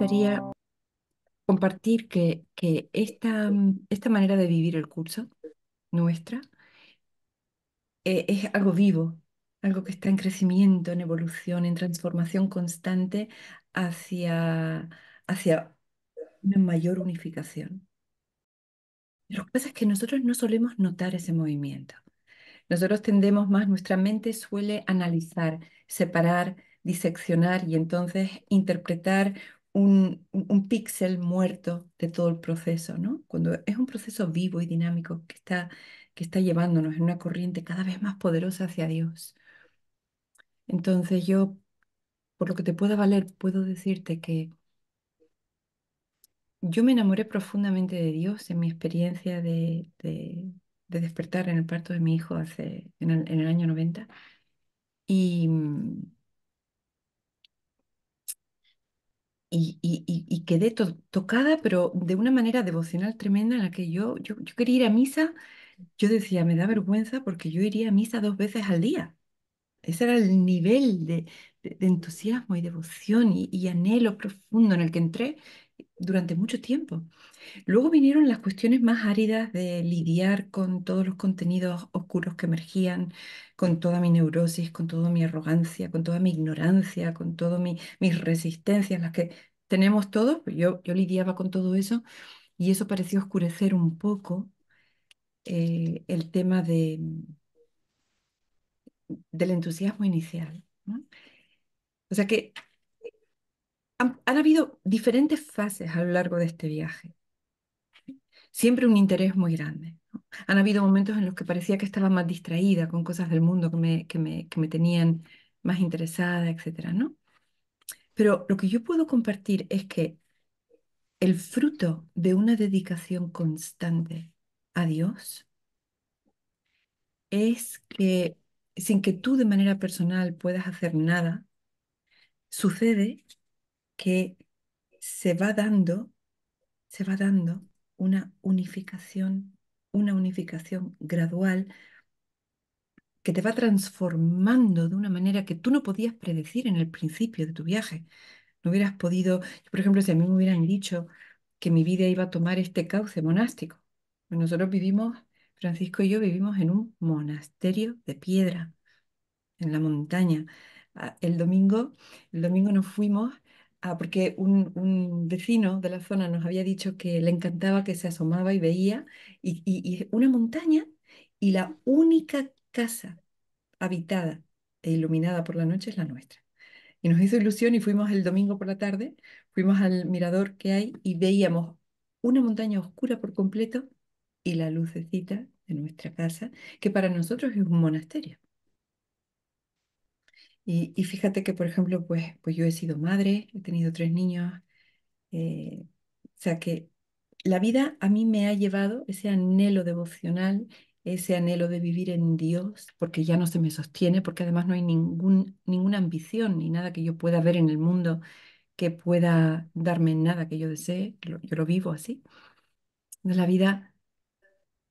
gustaría compartir que, que esta, esta manera de vivir el curso nuestra eh, es algo vivo, algo que está en crecimiento, en evolución, en transformación constante hacia, hacia una mayor unificación. Lo que pasa es que nosotros no solemos notar ese movimiento. Nosotros tendemos más, nuestra mente suele analizar, separar, diseccionar y entonces interpretar un, un píxel muerto de todo el proceso, ¿no? Cuando es un proceso vivo y dinámico que está, que está llevándonos en una corriente cada vez más poderosa hacia Dios. Entonces yo, por lo que te pueda valer, puedo decirte que yo me enamoré profundamente de Dios en mi experiencia de, de, despertar en el parto de mi hijo hace, en, el, en el año 90. Y mm, y, y, y quedé tocada, pero de una manera devocional tremenda en la que yo, yo, yo quería ir a misa. Yo decía, me da vergüenza porque yo iría a misa dos veces al día. Ese era el nivel de, de, entusiasmo y devoción y, y, anhelo profundo en el que entré durante mucho tiempo. Luego vinieron las cuestiones más áridas de lidiar con todos los contenidos oscuros que emergían, con toda mi neurosis, con toda mi arrogancia, con toda mi ignorancia, con todas mi, mis resistencias, las que tenemos todos. Pues yo, yo lidiaba con todo eso y eso pareció oscurecer un poco eh, el tema de, del entusiasmo inicial. O sea que han, habido diferentes fases a lo largo de este viaje. Siempre un interés muy grande. Han habido momentos en los que parecía que estaba más distraída con cosas del mundo que me, que me, tenían más interesada, etc. ¿no? Pero lo que yo puedo compartir es que el fruto de una dedicación constante a Dios es que sin que tú de manera personal puedas hacer nada, sucede que se va dando, se va dando una unificación, una unificación gradual que te va transformando de una manera que tú no podías predecir en el principio de tu viaje. No hubieras podido, por ejemplo, si a mí me hubieran dicho que mi vida iba a tomar este cauce monástico. Pues nosotros vivimos, Francisco y yo vivimos en un monasterio de piedra, en la montaña. Ah, el domingo, el domingo nos fuimos Ah, porque un, vecino de la zona nos había dicho que le encantaba que se asomaba y veía y, una montaña y la única casa habitada e iluminada por la noche es la nuestra. Y nos hizo ilusión y fuimos el domingo por la tarde, fuimos al mirador que hay y veíamos una montaña oscura por completo y la lucecita de nuestra casa, que para nosotros es un monasterio. Y, y, fíjate que, por ejemplo, pues, pues yo he sido madre, he tenido tres niños, eh, o sea que la vida a mí me ha llevado ese anhelo devocional, ese anhelo de vivir en Dios, porque ya no se me sostiene, porque además no hay ningún, ninguna ambición ni nada que yo pueda ver en el mundo que pueda darme nada que yo desee, yo lo vivo así. La vida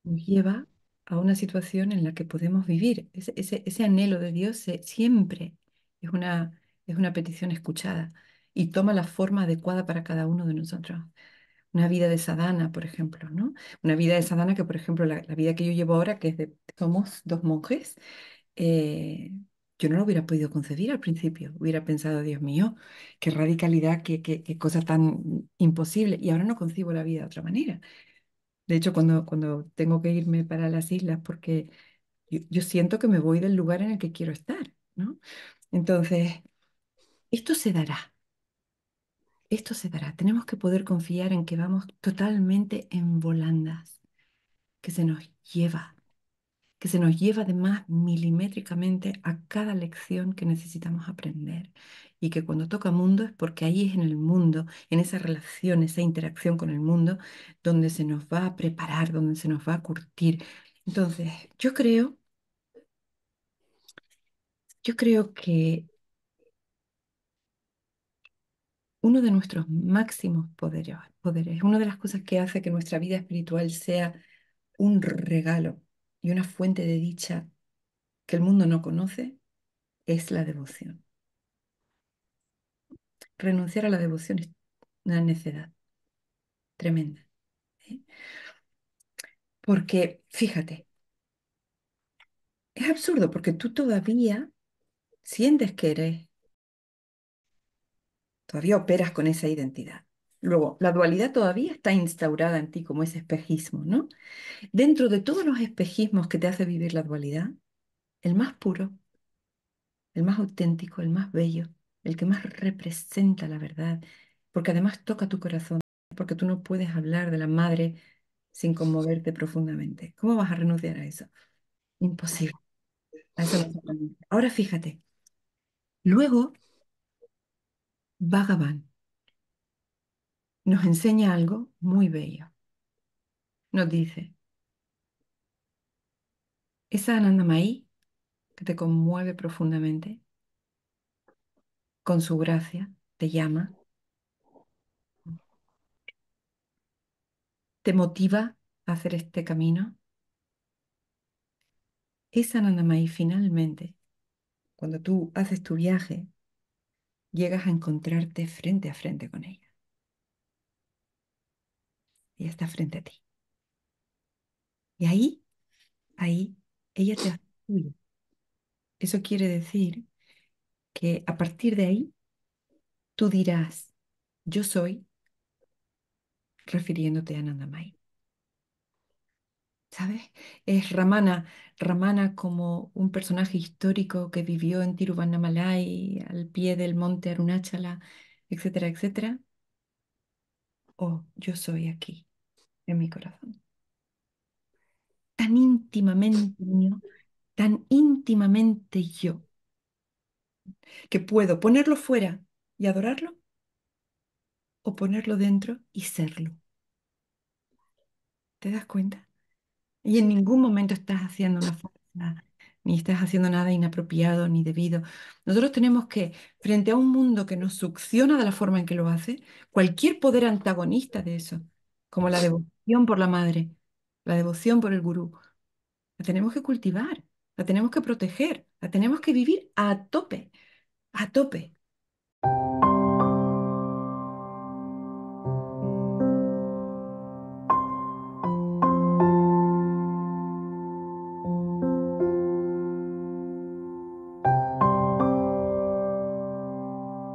nos lleva a una situación en la que podemos vivir. Ese, ese, anhelo de Dios siempre es una, es una petición escuchada y toma la forma adecuada para cada uno de nosotros. Una vida de sadana por ejemplo, ¿no? Una vida de sadana que, por ejemplo, la, la vida que yo llevo ahora, que es de, somos dos monjes, eh, yo no lo hubiera podido concebir al principio. Hubiera pensado, Dios mío, qué radicalidad, qué, qué, cosa tan imposible. Y ahora no concibo la vida de otra manera. De hecho, cuando, cuando tengo que irme para las islas, porque yo, yo siento que me voy del lugar en el que quiero estar, ¿no? Entonces, esto se dará, esto se dará. Tenemos que poder confiar en que vamos totalmente en volandas, que se nos lleva, que se nos lleva además milimétricamente a cada lección que necesitamos aprender. Y que cuando toca mundo es porque ahí es en el mundo, en esa relación, esa interacción con el mundo, donde se nos va a preparar, donde se nos va a curtir. Entonces, yo creo yo creo que uno de nuestros máximos poderes, una de las cosas que hace que nuestra vida espiritual sea un regalo y una fuente de dicha que el mundo no conoce, es la devoción. Renunciar a la devoción es una necedad tremenda. ¿eh? Porque, fíjate, es absurdo porque tú todavía sientes que eres. Todavía operas con esa identidad. Luego, la dualidad todavía está instaurada en ti como ese espejismo, ¿no? Dentro de todos los espejismos que te hace vivir la dualidad, el más puro, el más auténtico, el más bello, el que más representa la verdad, porque además toca tu corazón, porque tú no puedes hablar de la madre sin conmoverte profundamente. ¿Cómo vas a renunciar a eso? Imposible. Ahora fíjate, Luego, Bhagavan nos enseña algo muy bello. Nos dice, esa Anandamayi que te conmueve profundamente, con su gracia te llama, te motiva a hacer este camino. Esa Anandamayi finalmente cuando tú haces tu viaje, llegas a encontrarte frente a frente con ella. Ella está frente a ti. Y ahí, ahí, ella te hace Eso quiere decir que a partir de ahí, tú dirás, yo soy, refiriéndote a Nandamay. ¿sabes? Es Ramana, Ramana como un personaje histórico que vivió en Tiruvannamalai, al pie del monte Arunachala, etcétera, etcétera. O oh, yo soy aquí, en mi corazón. Tan íntimamente mío, tan íntimamente yo, que puedo ponerlo fuera y adorarlo o ponerlo dentro y serlo. ¿Te das cuenta? Y en ningún momento estás haciendo una ni estás haciendo nada inapropiado ni debido. Nosotros tenemos que, frente a un mundo que nos succiona de la forma en que lo hace, cualquier poder antagonista de eso, como la devoción por la madre, la devoción por el gurú, la tenemos que cultivar, la tenemos que proteger, la tenemos que vivir a tope, a tope.